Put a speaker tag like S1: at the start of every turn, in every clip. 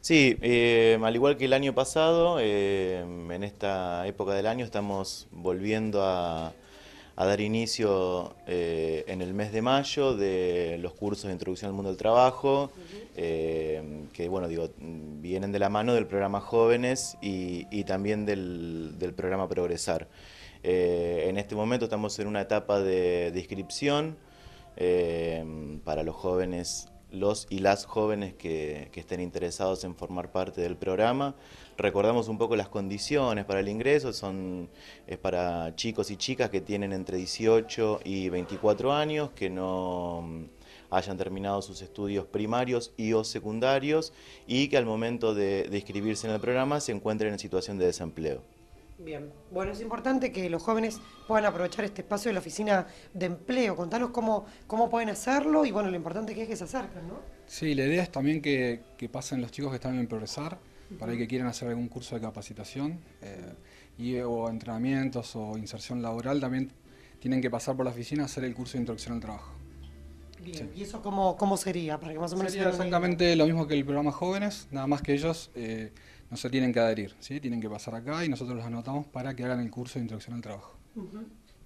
S1: Sí, eh, al igual que el año pasado, eh, en esta época del año estamos volviendo a, dar inicio eh, en el mes de mayo de los cursos de introducción al mundo del trabajo, que bueno, digo, vienen de la mano del programa Jóvenes y, también del, programa Progresar. en este momento estamos en una etapa de, de inscripción para los jóvenes los y las jóvenes que, estén interesados en formar parte del programa. Recordamos un poco las condiciones para el ingreso, son, es para chicos y chicas que tienen entre 18 y 24 años, que no mm, hayan terminado sus estudios primarios y o secundarios y que al momento de inscribirse en el programa se encuentren en situación de desempleo.
S2: Bien, bueno, es importante que los jóvenes puedan aprovechar este espacio de la oficina de empleo. Contanos cómo, cómo pueden hacerlo y bueno, lo importante que es que se acerquen, ¿no?
S3: Sí, la idea es también que, pasen los chicos que están en progresar, para el para que quieran hacer algún curso de capacitación, eh, y, o entrenamientos o inserción laboral, también tienen que pasar por la oficina a hacer el curso de introducción al trabajo. Bien,
S2: ¿y eso cómo, cómo, sería? Para sería exactamente
S3: lo mismo que el programa Jóvenes, nada más que ellos... Eh, no se tienen que adherir, ¿sí? tienen que pasar acá y nosotros los anotamos para que hagan el curso de introducción al trabajo.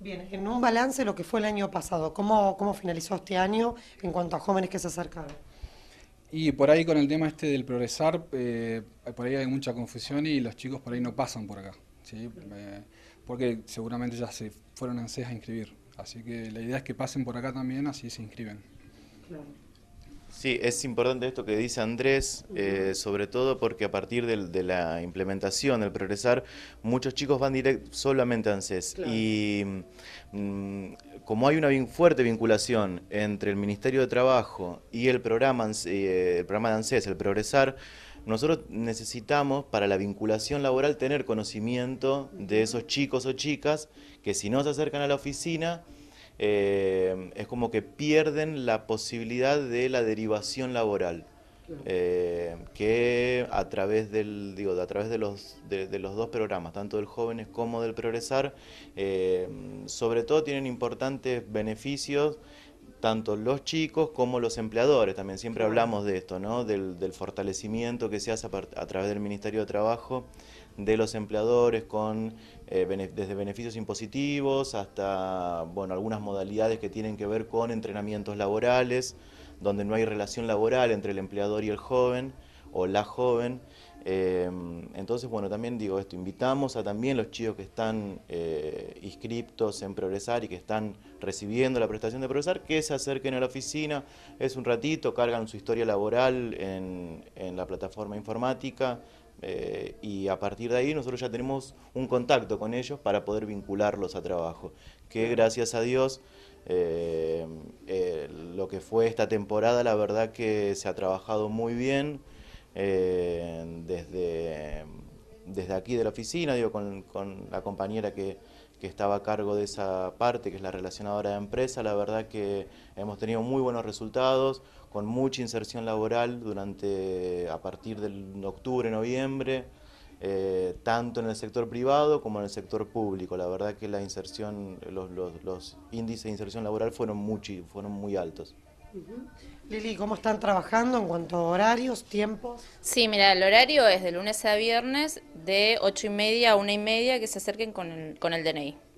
S2: Bien, en un balance lo que fue el año pasado, ¿cómo, ¿cómo finalizó este año en cuanto a jóvenes que se acercaron?
S3: Y por ahí con el tema este del progresar, eh, por ahí hay mucha confusión y los chicos por ahí no pasan por acá, ¿sí? Eh, porque seguramente ya se fueron a a inscribir, así que la idea es que pasen por acá también, así se inscriben. Claro.
S1: Sí, es importante esto que dice Andrés, eh, sobre todo porque a partir de, la implementación, del progresar, muchos chicos van directamente solamente a ANSES. Y mm, como hay una fuerte vinculación entre el Ministerio de Trabajo y el programa, eh, el programa de ANSES, el progresar, nosotros necesitamos para la vinculación laboral tener conocimiento de esos chicos o chicas que si no se acercan a la oficina, eh, es como que pierden la posibilidad de la derivación laboral. Eh, que a través del digo, a través de los de, los dos programas tanto del jóvenes como del progresar eh, sobre todo tienen importantes beneficios tanto los chicos como los empleadores. También siempre hablamos de esto, ¿no? del, fortalecimiento que se hace a, través del Ministerio de Trabajo de los empleadores con eh, desde beneficios impositivos hasta bueno, algunas modalidades que tienen que ver con entrenamientos laborales, donde no hay relación laboral entre el empleador y el joven o la joven. Em, entonces, bueno, también digo esto, invitamos a también los chicos que están eh, inscriptos en Progresar y que están recibiendo la prestación de Progresar, que se acerquen a la oficina, es un ratito, cargan su historia laboral en, la plataforma informática, eh, y a partir de ahí nosotros ya tenemos un contacto con ellos para poder vincularlos a trabajo. Que gracias a Dios, eh, lo que fue esta temporada, la verdad que se ha trabajado muy bien. Eh, desde, aquí de la oficina, digo, con, la compañera que, estaba a cargo de esa parte, que es la relacionadora de empresa, la verdad que hemos tenido muy buenos resultados, con mucha inserción laboral durante a partir del octubre, noviembre, eh, tanto en el sector privado como en el sector público. La verdad que la inserción, los, índices de inserción laboral fueron fueron muy altos.
S2: Lili, ¿cómo están trabajando en cuanto a horarios, tiempos?
S3: Sí,
S1: mira, el horario es de lunes a viernes de 8 y media a 1 y media que se acerquen con el, con el DNI.